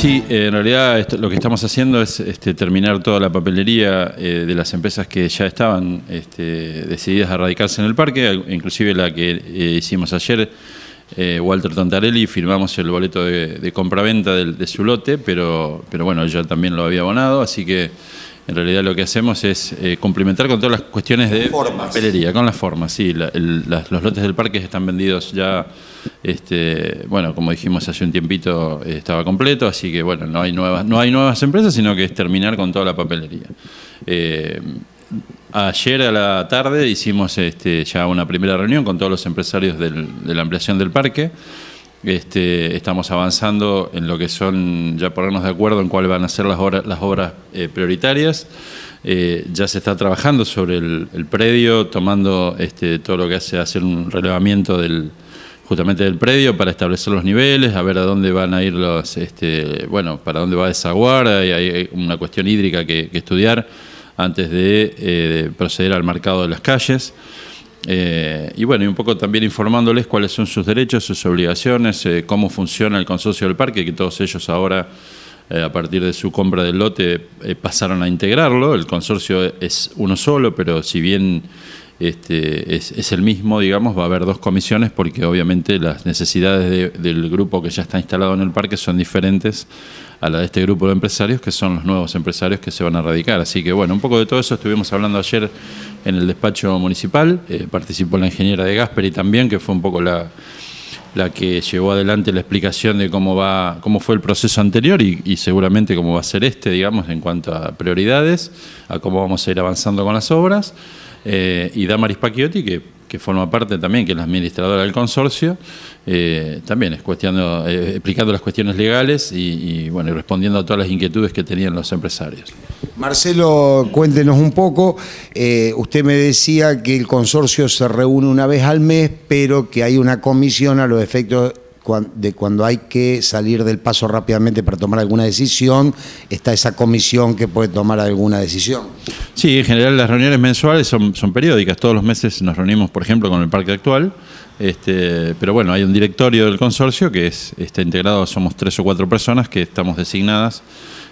Sí, eh, en realidad lo que estamos haciendo es este, terminar toda la papelería eh, de las empresas que ya estaban este, decididas a radicarse en el parque, inclusive la que eh, hicimos ayer, Walter Tantarelli, firmamos el boleto de, de compraventa de, su lote, pero, pero bueno, ella también lo había abonado, así que en realidad lo que hacemos es eh, complementar con todas las cuestiones de papelería, con las formas, sí. los lotes del parque están vendidos ya, este, bueno, como dijimos hace un tiempito, eh, estaba completo, así que bueno, no hay nuevas, no hay nuevas empresas, sino que es terminar con toda la papelería. Eh, ayer a la tarde hicimos este, ya una primera reunión con todos los empresarios de la ampliación del parque. Este, estamos avanzando en lo que son, ya ponernos de acuerdo en cuáles van a ser las, obras, las obras eh, prioritarias. Eh, ya se está trabajando sobre el, predio, tomando este, todo lo que hace hacer un relevamiento del, justamente del predio para establecer los niveles, a ver a dónde van a ir los, este, bueno, para dónde va a desaguar, hay, hay una cuestión hídrica que, estudiar antes de, eh, de proceder al marcado de las calles. Eh, y bueno, y un poco también informándoles cuáles son sus derechos, sus obligaciones, eh, cómo funciona el consorcio del parque, que todos ellos ahora, eh, a partir de su compra del lote, pasaron a integrarlo. El consorcio es uno solo, pero si bien este, es, el mismo, digamos, va a haber dos comisiones porque obviamente las necesidades del grupo que ya está instalado en el parque son diferentes a la de este grupo de empresarios, que son los nuevos empresarios que se van a radicar. Así que bueno, un poco de todo eso estuvimos hablando ayer en el despacho municipal, eh, participó la ingeniera de Gasperi también, que fue un poco la, que llevó adelante la explicación de cómo va, cómo fue el proceso anterior y, y, seguramente cómo va a ser este, digamos, en cuanto a prioridades, a cómo vamos a ir avanzando con las obras eh, y Damaris Pacchiotti, que, forma parte también, que es la administradora del consorcio, eh, también es cuestionando, eh, explicando las cuestiones legales y, respondiendo a todas las inquietudes que tenían los empresarios. Marcelo, cuéntenos un poco. Eh, usted me decía que el consorcio se reúne una vez al mes, pero que hay una comisión a los efectos de cuando hay que salir del paso rápidamente para tomar alguna decisión, está esa comisión que puede tomar alguna decisión. Sí, en general las reuniones mensuales son, periódicas, todos los meses nos reunimos, por ejemplo, con el Parque Actual, este, pero bueno, hay un directorio del consorcio que es, está integrado, somos tres o cuatro personas que estamos designadas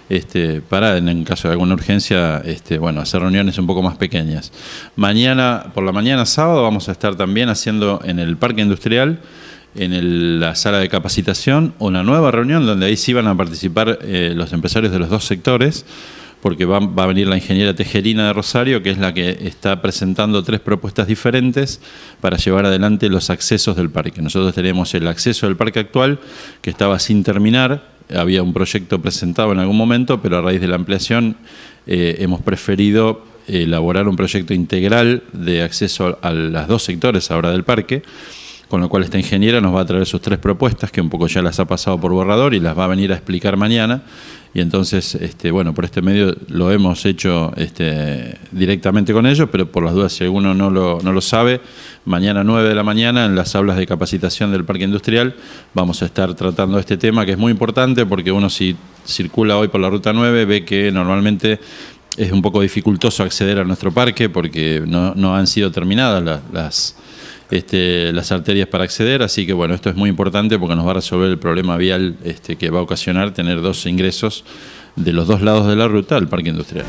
este, para, en caso de alguna urgencia, este, bueno, hacer reuniones un poco más pequeñas. Mañana, por la mañana sábado, vamos a estar también haciendo en el Parque Industrial, en la sala de capacitación una nueva reunión donde ahí sí van a participar eh, los empresarios de los dos sectores, porque va, a venir la ingeniera Tejerina de Rosario, que es la que está presentando tres propuestas diferentes para llevar adelante los accesos del parque. Nosotros tenemos el acceso del parque actual, que estaba sin terminar, había un proyecto presentado en algún momento, pero a raíz de la ampliación eh, hemos preferido elaborar un proyecto integral de acceso a, a los dos sectores ahora del parque con lo cual esta ingeniera nos va a traer sus tres propuestas, que un poco ya las ha pasado por borrador y las va a venir a explicar mañana. Y entonces, este, bueno, por este medio lo hemos hecho este, directamente con ellos, pero por las dudas, si alguno no lo, sabe, mañana 9 de la mañana en las aulas de capacitación del Parque Industrial vamos a estar tratando este tema, que es muy importante porque uno si circula hoy por la Ruta 9 ve que normalmente es un poco dificultoso acceder a nuestro parque porque no, no han sido terminadas las este, las arterias para acceder, así que bueno, esto es muy importante porque nos va a resolver el problema vial este, que va a ocasionar tener dos ingresos de los dos lados de la ruta al parque industrial.